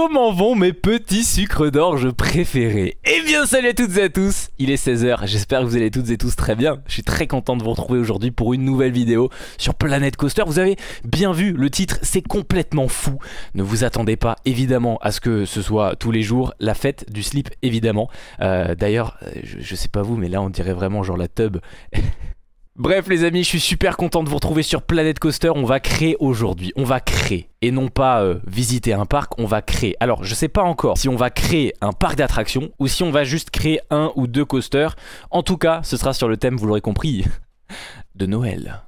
Comment vont mes petits sucres d'orge préférés Eh bien salut à toutes et à tous, il est 16h, j'espère que vous allez toutes et tous très bien. Je suis très content de vous retrouver aujourd'hui pour une nouvelle vidéo sur Planète Coaster. Vous avez bien vu, le titre c'est complètement fou. Ne vous attendez pas évidemment à ce que ce soit tous les jours la fête du slip évidemment. Euh, d'ailleurs, euh, je, je sais pas vous mais là on dirait vraiment genre la tub. Bref les amis, je suis super content de vous retrouver sur Planet Coaster. On va créer aujourd'hui, on va créer et non pas euh, visiter un parc, on va créer. Alors je sais pas encore si on va créer un parc d'attractions ou si on va juste créer un ou deux coasters. En tout cas, ce sera sur le thème, vous l'aurez compris, de Noël.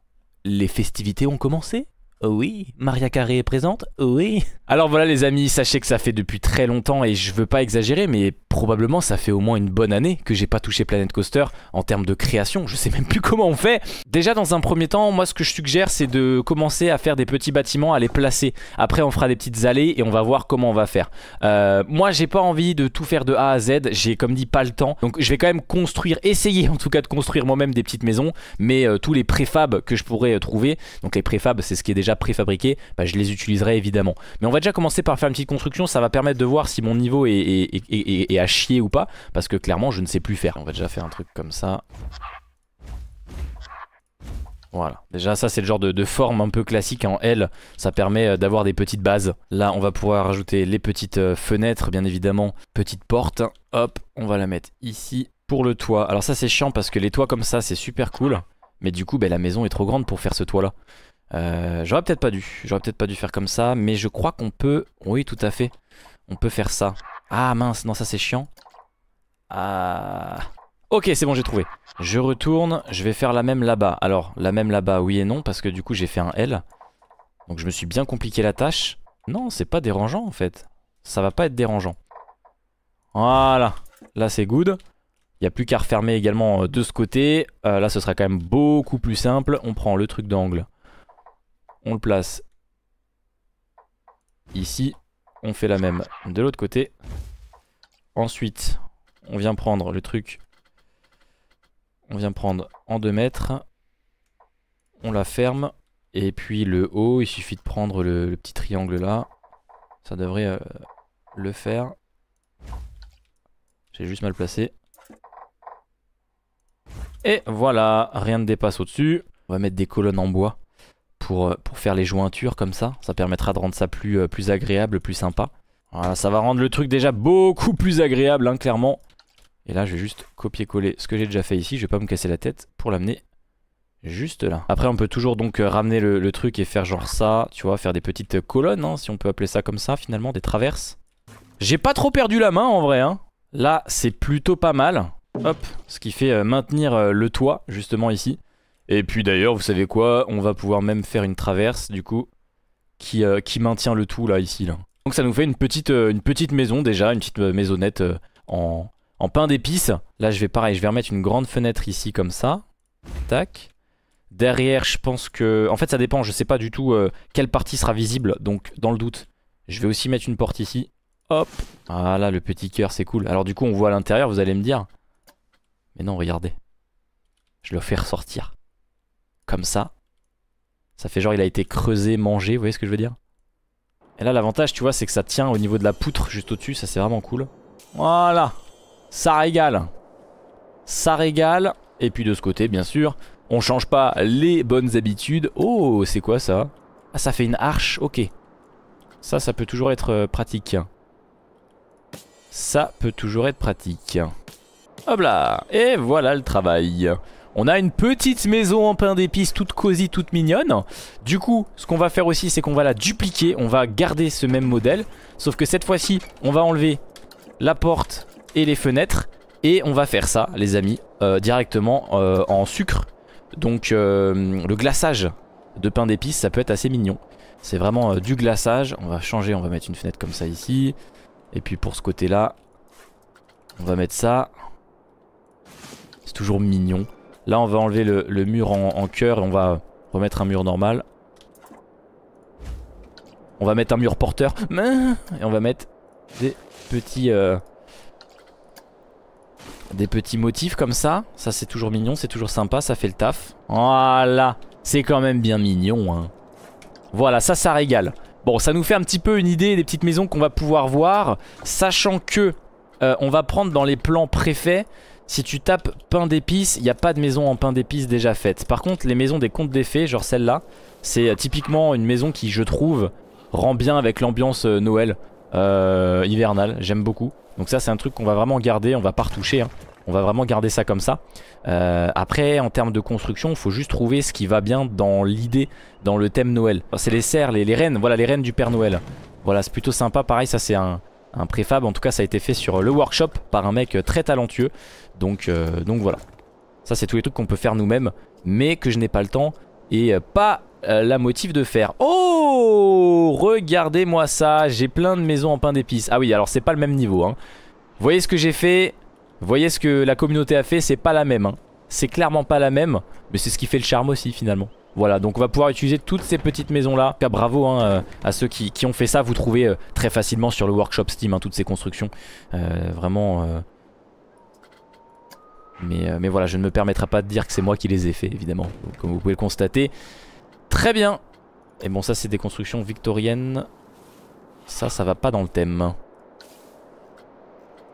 Les festivités ont commencé oui, Maria Carré est présente Oui. Alors voilà les amis, sachez que ça fait depuis très longtemps et je veux pas exagérer, mais probablement ça fait au moins une bonne année que j'ai pas touché Planet Coaster en termes de création, je sais même plus comment on fait. Déjà dans un premier temps, moi ce que je suggère c'est de commencer à faire des petits bâtiments, à les placer. Après on fera des petites allées et on va voir comment on va faire. Euh, moi j'ai pas envie de tout faire de A à Z, j'ai comme dit pas le temps. Donc je vais quand même construire, essayer en tout cas de construire moi-même des petites maisons, mais euh, tous les préfabs que je pourrais euh, trouver, donc les préfabs c'est ce qui est déjà préfabriqué, bah, je les utiliserai évidemment. Mais on va déjà commencer par faire une petite construction, ça va permettre de voir si mon niveau est, est chier ou pas Parce que clairement je ne sais plus faire On va déjà faire un truc comme ça voilà, déjà ça c'est le genre de, forme un peu classique en L, ça permet euh, d'avoir des petites bases. Là on va pouvoir rajouter les petites euh, fenêtres bien évidemment, petite portes, hop, on va la mettre ici pour le toit. Alors ça c'est chiant parce que les toits comme ça c'est super cool, mais du coup ben, la maison est trop grande pour faire ce toit là. Euh, j'aurais peut-être pas dû, j'aurais peut-être pas dû faire comme ça, mais je crois qu'on peut, oui tout à fait, on peut faire ça. Ah mince, non ça c'est chiant. Ah... Ok, c'est bon, j'ai trouvé. Je retourne, je vais faire la même là-bas. Alors, la même là-bas, oui et non, parce que du coup j'ai fait un L. Donc je me suis bien compliqué la tâche. Non, c'est pas dérangeant en fait. Ça va pas être dérangeant. Voilà, là c'est good. Il n'y a plus qu'à refermer également euh, de ce côté. Euh, là, ce sera quand même beaucoup plus simple. On prend le truc d'angle. On le place ici. On fait la même de l'autre côté. Ensuite, on vient prendre le truc. On vient prendre en 2 mètres. On la ferme. Et puis le haut, il suffit de prendre le, petit triangle là. Ça devrait euh, le faire. J'ai juste mal placé. Et voilà, rien ne dépasse au-dessus. On va mettre des colonnes en bois. Euh, pour, faire les jointures comme ça. Ça permettra de rendre ça plus, euh, plus agréable, plus sympa. Voilà, ça va rendre le truc déjà beaucoup plus agréable, hein, clairement. Et là, je vais juste copier-coller ce que j'ai déjà fait ici. Je vais pas me casser la tête pour l'amener juste là. Après, on peut toujours donc euh, ramener le, truc et faire genre ça, tu vois, faire des petites colonnes, hein, si on peut appeler ça comme ça, finalement, des traverses. J'ai pas trop perdu la main, en vrai. Hein. Là, c'est plutôt pas mal. Hop, ce qui fait maintenir le toit, justement, ici. Et puis d'ailleurs, vous savez quoi On va pouvoir même faire une traverse, du coup, qui, euh, qui maintient le tout, là, ici. Là. Donc ça nous fait une petite, euh, une petite maison, déjà, une petite euh, maisonnette en, pain d'épices. Là, je vais pareil, je vais remettre une grande fenêtre ici, comme ça. Tac. Derrière, je pense que... En fait, ça dépend, je sais pas du tout quelle partie sera visible, donc dans le doute. Je vais aussi mettre une porte ici. Hop Voilà, ah, le petit cœur, c'est cool. Alors du coup, on voit à l'intérieur, vous allez me dire. Mais non, regardez. Je le fais ressortir comme ça. Ça fait genre il a été creusé, mangé, vous voyez ce que je veux dire Et là l'avantage tu vois c'est que ça tient au niveau de la poutre juste au-dessus, ça c'est vraiment cool. Voilà Ça régale Ça régale Et puis de ce côté bien sûr, on change pas les bonnes habitudes. Oh c'est quoi ça Ah ça fait une arche, ok. Ça ça peut toujours être euh, pratique. Ça peut toujours être pratique. Hop là Et voilà le travail on a une petite maison en pain d'épices toute cosy, toute mignonne. Du coup, ce qu'on va faire aussi, c'est qu'on va la dupliquer. On va garder ce même modèle. Sauf que cette fois-ci, on va enlever la porte et les fenêtres. Et on va faire ça, les amis, euh, directement euh, en sucre. Donc euh, le glaçage de pain d'épices, ça peut être assez mignon. C'est vraiment du glaçage. On va changer, on va mettre une fenêtre comme ça ici. Et puis pour ce côté-là, on va mettre ça. C'est toujours mignon. Là, on va enlever le, mur en, cœur et on va remettre un mur normal. On va mettre un mur porteur. Et on va mettre des petits... Euh, des petits motifs comme ça. Ça, c'est toujours mignon, c'est toujours sympa, ça fait le taf. Voilà C'est quand même bien mignon, hein. Voilà, ça, ça régale. Bon, ça nous fait un petit peu une idée des petites maisons qu'on va pouvoir voir, sachant que euh, on va prendre dans les plans préfets. Si tu tapes pain d'épices, il n'y a pas de maison en pain d'épices déjà faite. Par contre, les maisons des contes des fées, genre celle-là, c'est euh, typiquement une maison qui, je trouve, rend bien avec l'ambiance euh, Noël hivernale. J'aime beaucoup. Donc ça, c'est un truc qu'on va vraiment garder. On va pas retoucher. Hein. On va vraiment garder ça comme ça. après, en termes de construction, il faut juste trouver ce qui va bien dans l'idée, dans le thème Noël. c'est les cerfs, les, les, rennes, voilà les rennes du Père Noël. Voilà, c'est plutôt sympa. Pareil, ça c'est un, un préfab. En tout cas, ça a été fait sur euh, le workshop par un mec euh, très talentueux. Donc, euh, donc voilà. Ça, c'est tous les trucs qu'on peut faire nous-mêmes, mais que je n'ai pas le temps et pas la motive de faire. Oh Regardez-moi ça J'ai plein de maisons en pain d'épices. Ah oui, alors c'est pas le même niveau. Hein. Voyez ce que j'ai fait Voyez ce que la communauté a fait C'est pas la même. Hein. C'est clairement pas la même, mais c'est ce qui fait le charme aussi finalement. Voilà, donc on va pouvoir utiliser toutes ces petites maisons là. En bravo hein, euh, à ceux qui, ont fait ça. Vous trouvez euh, très facilement sur le workshop Steam hein, toutes ces constructions. Euh, vraiment. Mais, mais voilà, je ne me permettrai pas de dire que c'est moi qui les ai fait, évidemment, comme vous pouvez le constater. Très bien. Et bon, ça, c'est des constructions victoriennes. Ça, ça va pas dans le thème.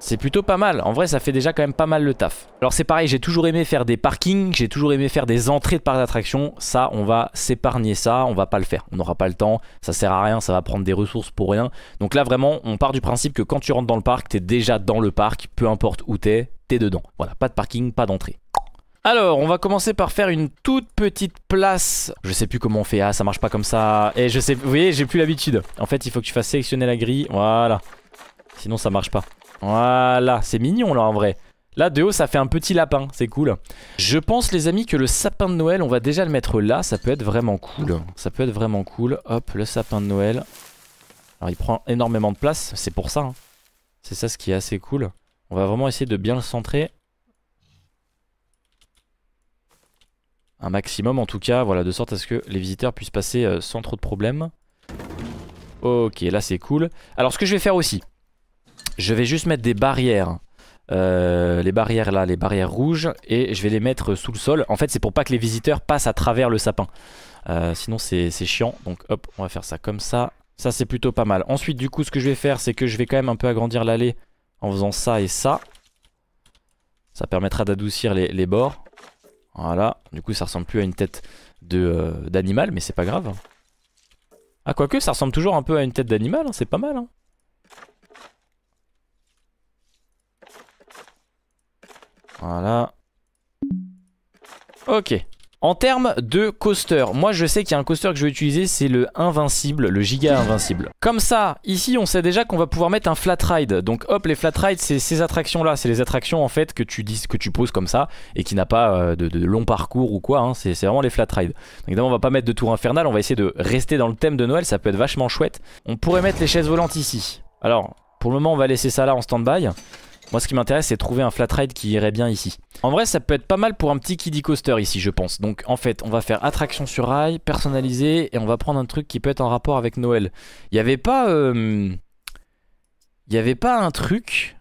C'est plutôt pas mal. En vrai, ça fait déjà quand même pas mal le taf. Alors c'est pareil, j'ai toujours aimé faire des parkings, j'ai toujours aimé faire des entrées de parcs d'attractions. Ça, on va s'épargner ça, on va pas le faire. On n'aura pas le temps, ça sert à rien, ça va prendre des ressources pour rien. Donc là, vraiment, on part du principe que quand tu rentres dans le parc, t'es déjà dans le parc, peu importe où t'es, t'es dedans. Voilà, pas de parking, pas d'entrée. Alors, on va commencer par faire une toute petite place. Je sais plus comment on fait. Ah, ça marche pas comme ça. Et eh, je sais, vous voyez, j'ai plus l'habitude. En fait, il faut que tu fasses sélectionner la grille. Voilà. Sinon, ça marche pas. Voilà, c'est mignon là en vrai. Là de haut ça fait un petit lapin, c'est cool. Je pense les amis que le sapin de Noël, on va déjà le mettre là, ça peut être vraiment cool. Ça peut être vraiment cool. Hop, le sapin de Noël. Alors il prend énormément de place, c'est pour ça. Hein. C'est ça ce qui est assez cool. On va vraiment essayer de bien le centrer. Un maximum en tout cas, voilà, de sorte à ce que les visiteurs puissent passer euh, sans trop de problèmes. Ok, là c'est cool. Alors ce que je vais faire aussi, je vais juste mettre des barrières. Euh, les barrières là, les barrières rouges, et je vais les mettre sous le sol. En fait, c'est pour pas que les visiteurs passent à travers le sapin. Euh, sinon, c'est chiant. Donc, hop, on va faire ça comme ça. Ça, c'est plutôt pas mal. Ensuite, du coup, ce que je vais faire, c'est que je vais quand même un peu agrandir l'allée en faisant ça et ça. Ça permettra d'adoucir les, bords. Voilà. Du coup, ça ressemble plus à une tête euh, d'animal, mais c'est pas grave. Ah, quoique, ça ressemble toujours un peu à une tête d'animal. Hein. C'est pas mal. Hein. Voilà. Ok. En termes de coaster, moi je sais qu'il y a un coaster que je vais utiliser, c'est le invincible, le giga invincible. Comme ça, ici on sait déjà qu'on va pouvoir mettre un flat ride. Donc hop, les flat rides, c'est ces attractions là, c'est les attractions en fait que tu dis, que tu poses comme ça et qui n'a pas euh, de, long parcours ou quoi. Hein. C'est vraiment les flat rides. Donc évidemment, on va pas mettre de tour infernal, on va essayer de rester dans le thème de Noël, ça peut être vachement chouette. On pourrait mettre les chaises volantes ici. Alors, pour le moment, on va laisser ça là en stand-by. Moi, ce qui m'intéresse, c'est trouver un flat ride qui irait bien ici. En vrai, ça peut être pas mal pour un petit kiddie coaster ici, je pense. Donc, en fait, on va faire attraction sur rail, personnalisé, et on va prendre un truc qui peut être en rapport avec Noël. Il n'y avait pas... Euh, il avait pas un truc...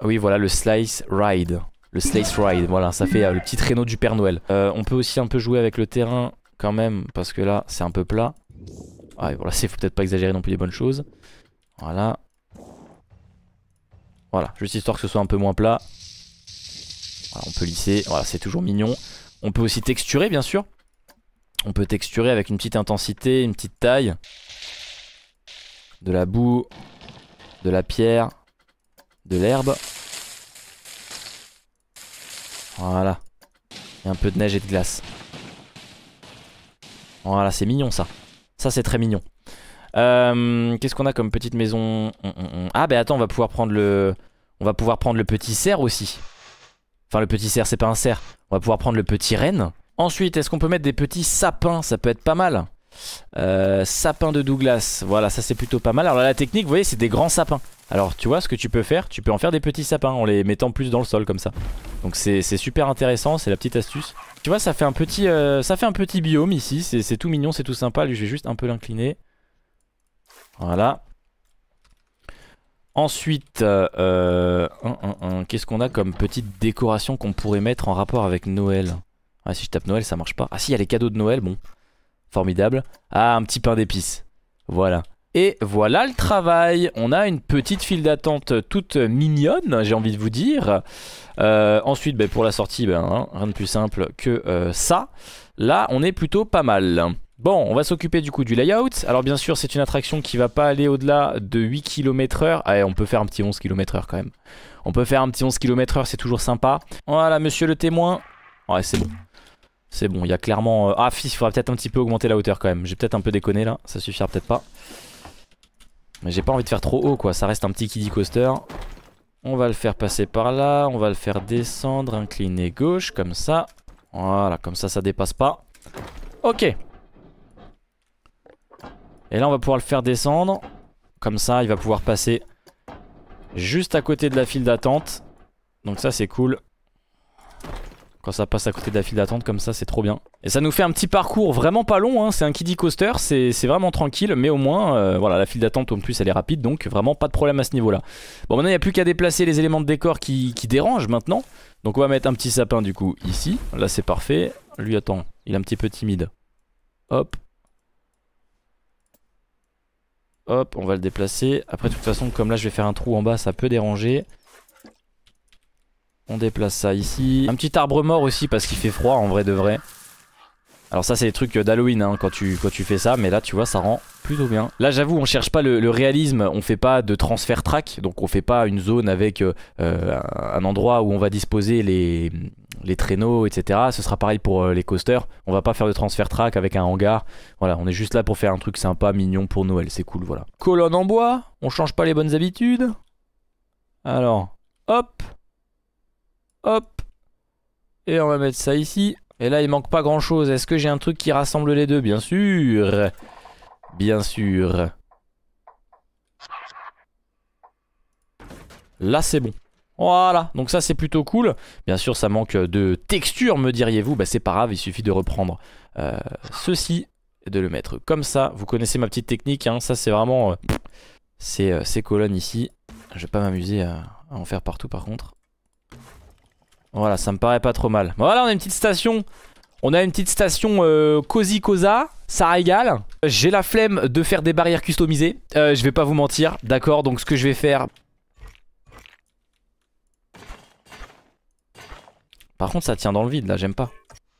Ah oui, voilà, le slice ride. Le slice ride, voilà, ça fait euh, le petit traîneau du Père Noël. Euh, on peut aussi un peu jouer avec le terrain quand même, parce que là, c'est un peu plat. Ah, voilà, c'est faut peut-être pas exagérer non plus les bonnes choses. Voilà, voilà, juste histoire que ce soit un peu moins plat. on peut lisser, voilà, c'est toujours mignon. On peut aussi texturer, bien sûr. On peut texturer avec une petite intensité, une petite taille. De la boue, de la pierre, de l'herbe. Voilà. Et un peu de neige et de glace. Voilà, c'est mignon ça. Ça c'est très mignon. Euh, qu'est-ce qu'on a comme petite maison hum, hum, hum. Ah bah attends, on va pouvoir prendre le... On va pouvoir prendre le petit cerf aussi. Enfin le petit cerf, c'est pas un cerf. On va pouvoir prendre le petit renne. Ensuite, est-ce qu'on peut mettre des petits sapins Ça peut être pas mal. Euh, sapin de Douglas, voilà, ça c'est plutôt pas mal. Alors là, la technique, vous voyez, c'est des grands sapins. Alors tu vois, ce que tu peux faire, tu peux en faire des petits sapins en les mettant plus dans le sol comme ça. Donc c'est super intéressant, c'est la petite astuce. Tu vois, ça fait un petit, euh, ça fait un petit biome ici, c'est tout mignon, c'est tout sympa. je vais juste un peu l'incliner. Voilà. Ensuite, euh, euh, qu'est-ce qu'on a comme petite décoration qu'on pourrait mettre en rapport avec Noël ah, Si je tape Noël, ça marche pas. Ah si, il y a les cadeaux de Noël, bon. Formidable. Ah, un petit pain d'épices. Voilà. Et voilà le travail. On a une petite file d'attente toute mignonne, j'ai envie de vous dire. Euh, ensuite, ben, pour la sortie, ben, hein, rien de plus simple que ça. Là, on est plutôt pas mal. Bon, on va s'occuper du coup du layout. Alors bien sûr, c'est une attraction qui va pas aller au-delà de 8 km heure. Allez, on peut faire un petit 11 km heure quand même. On peut faire un petit 11 km heure, c'est toujours sympa. Voilà, monsieur le témoin. Ouais, c'est bon. C'est bon, il y a clairement... Euh, ah, fils, il faudra peut-être un petit peu augmenter la hauteur quand même. J'ai peut-être un peu déconné là, ça suffira peut-être pas. Mais j'ai pas envie de faire trop haut quoi, ça reste un petit kiddie coaster. On va le faire passer par là, on va le faire descendre, incliner gauche, comme ça. Voilà, comme ça, ça dépasse pas. Ok, et là, on va pouvoir le faire descendre. Comme ça, il va pouvoir passer juste à côté de la file d'attente. Donc ça, c'est cool. Quand ça passe à côté de la file d'attente, comme ça, c'est trop bien. Et ça nous fait un petit parcours vraiment pas long. Hein. C'est un kiddie coaster, c'est vraiment tranquille. Mais au moins, euh, voilà, la file d'attente, en plus, elle est rapide. Donc vraiment, pas de problème à ce niveau-là. Bon, maintenant, il n'y a plus qu'à déplacer les éléments de décor qui, qui dérangent maintenant. Donc on va mettre un petit sapin, du coup, ici. Là, c'est parfait. Lui, attends, il est un petit peu timide. Hop, Hop, on va le déplacer. Après, de toute façon, comme là, je vais faire un trou en bas, ça peut déranger. On déplace ça ici. Un petit arbre mort aussi parce qu'il fait froid en vrai de vrai. Alors ça c'est des trucs d'Halloween hein, quand, tu, quand tu fais ça mais là tu vois ça rend plutôt bien. Là j'avoue on cherche pas le, réalisme, on fait pas de transfert track donc on fait pas une zone avec euh, euh, un endroit où on va disposer les, traîneaux etc. Ce sera pareil pour euh, les coasters, on va pas faire de transfert track avec un hangar. Voilà on est juste là pour faire un truc sympa, mignon pour Noël, c'est cool voilà. Colonne en bois, on change pas les bonnes habitudes. Alors hop, hop et on va mettre ça ici. Et là, il manque pas grand chose. Est-ce que j'ai un truc qui rassemble les deux Bien sûr Bien sûr Là, c'est bon. Voilà, donc ça c'est plutôt cool. Bien sûr, ça manque de texture, me diriez-vous. Bah, c'est pas grave, il suffit de reprendre euh, ceci et de le mettre comme ça. Vous connaissez ma petite technique, hein. ça c'est vraiment euh, euh, ces, colonnes ici. Je vais pas m'amuser à en faire partout par contre. Voilà, ça me paraît pas trop mal. Voilà, on a une petite station. On a une petite station euh, cosy Cosa. Ça régale. J'ai la flemme de faire des barrières customisées. Euh, je vais pas vous mentir. D'accord, donc ce que je vais faire... Par contre, ça tient dans le vide, là, j'aime pas.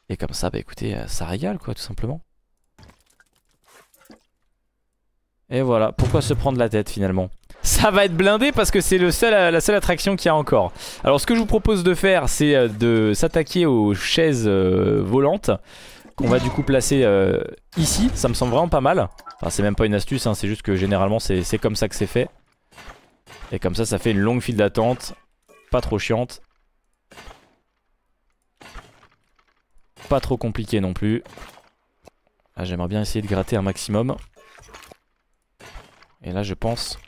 Et comme ça, bah écoutez, euh, ça régale, quoi, tout simplement. Et voilà, pourquoi se prendre la tête finalement ça va être blindé parce que c'est seul, la seule attraction qu'il y a encore. Alors ce que je vous propose de faire c'est euh, de s'attaquer aux chaises euh, volantes qu'on va du coup placer euh, ici. Ça me semble vraiment pas mal. Enfin c'est même pas une astuce, hein, c'est juste que généralement c'est comme ça que c'est fait. Et comme ça ça fait une longue file d'attente, pas trop chiante. Pas trop compliqué non plus. Ah, j'aimerais bien essayer de gratter un maximum. Et là, je pense...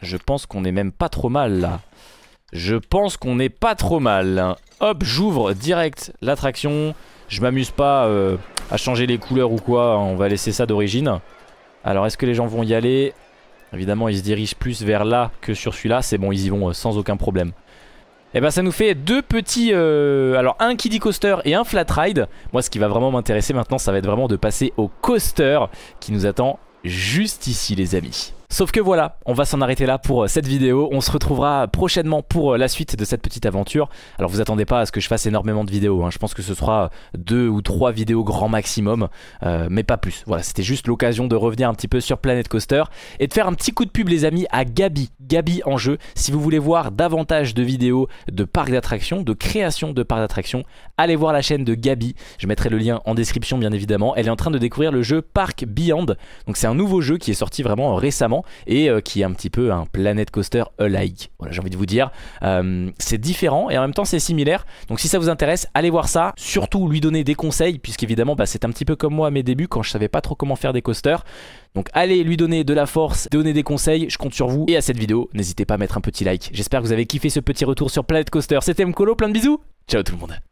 Je pense qu'on est même pas trop mal, là. Je pense qu'on est pas trop mal. Hop, j'ouvre direct l'attraction. Je m'amuse pas euh, à changer les couleurs ou quoi. On va laisser ça d'origine. Alors, est-ce que les gens vont y aller Évidemment, ils se dirigent plus vers là que sur celui-là. C'est bon, ils y vont euh, sans aucun problème. Et eh bah ben, ça nous fait deux petits, euh, alors un kiddie coaster et un flat ride. Moi ce qui va vraiment m'intéresser maintenant ça va être vraiment de passer au coaster qui nous attend juste ici les amis. Sauf que voilà, on va s'en arrêter là pour euh, cette vidéo. On se retrouvera prochainement pour euh, la suite de cette petite aventure. Alors vous attendez pas à ce que je fasse énormément de vidéos. Hein. Je pense que ce sera deux ou trois vidéos grand maximum, euh, mais pas plus. Voilà, c'était juste l'occasion de revenir un petit peu sur Planet Coaster et de faire un petit coup de pub les amis à Gabi. Gabi en jeu. Si vous voulez voir davantage de vidéos de parcs d'attractions, de création de parcs d'attractions, allez voir la chaîne de Gabi. Je mettrai le lien en description bien évidemment. Elle est en train de découvrir le jeu Park Beyond. Donc c'est un nouveau jeu qui est sorti vraiment récemment et euh, qui est un petit peu un planet coaster alike. Voilà, j'ai envie de vous dire, euh, c'est différent et en même temps c'est similaire. Donc si ça vous intéresse, allez voir ça. Surtout lui donner des conseils puisqu'évidemment bah, c'est un petit peu comme moi à mes débuts quand je savais pas trop comment faire des coasters. Donc allez lui donner de la force, donner des conseils, je compte sur vous. Et à cette vidéo, n'hésitez pas à mettre un petit like. J'espère que vous avez kiffé ce petit retour sur Planet Coaster. C'était Mkolo, plein de bisous. Ciao tout le monde.